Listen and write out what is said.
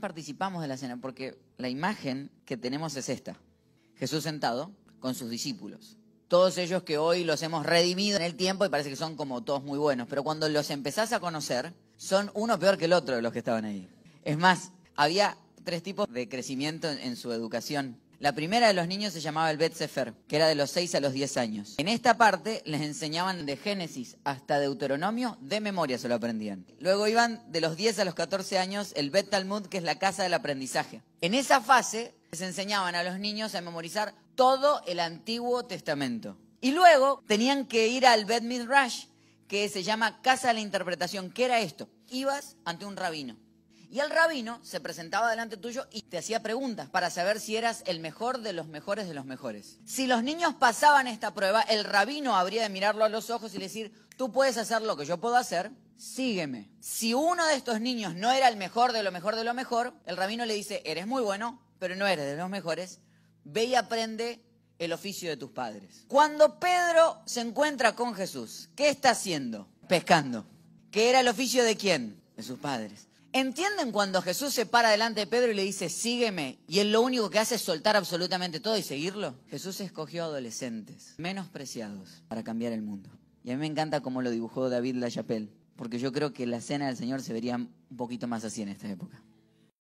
participamos de la cena? Porque la imagen que tenemos es esta. Jesús sentado con sus discípulos. Todos ellos que hoy los hemos redimido en el tiempo y parece que son como todos muy buenos, pero cuando los empezás a conocer, son uno peor que el otro de los que estaban ahí. Es más, había tres tipos de crecimiento en su educación. La primera de los niños se llamaba el Bet Sefer, que era de los 6 a los 10 años. En esta parte les enseñaban de Génesis hasta Deuteronomio, de memoria se lo aprendían. Luego iban de los 10 a los 14 años el Bet Talmud, que es la casa del aprendizaje. En esa fase les enseñaban a los niños a memorizar todo el Antiguo Testamento. Y luego tenían que ir al Bet Midrash, que se llama Casa de la Interpretación. ¿Qué era esto? Ibas ante un rabino y el rabino se presentaba delante tuyo y te hacía preguntas para saber si eras el mejor de los mejores de los mejores. Si los niños pasaban esta prueba, el rabino habría de mirarlo a los ojos y decir, tú puedes hacer lo que yo puedo hacer, sígueme. Si uno de estos niños no era el mejor de lo mejor de lo mejor, el rabino le dice, eres muy bueno, pero no eres de los mejores, ve y aprende el oficio de tus padres. Cuando Pedro se encuentra con Jesús, ¿qué está haciendo? Pescando. ¿Qué era el oficio de quién? De sus padres. ¿Entienden cuando Jesús se para delante de Pedro y le dice, sígueme? Y él lo único que hace es soltar absolutamente todo y seguirlo. Jesús escogió adolescentes, menospreciados, para cambiar el mundo. Y a mí me encanta cómo lo dibujó David LaChapelle, porque yo creo que la cena del Señor se vería un poquito más así en esta época.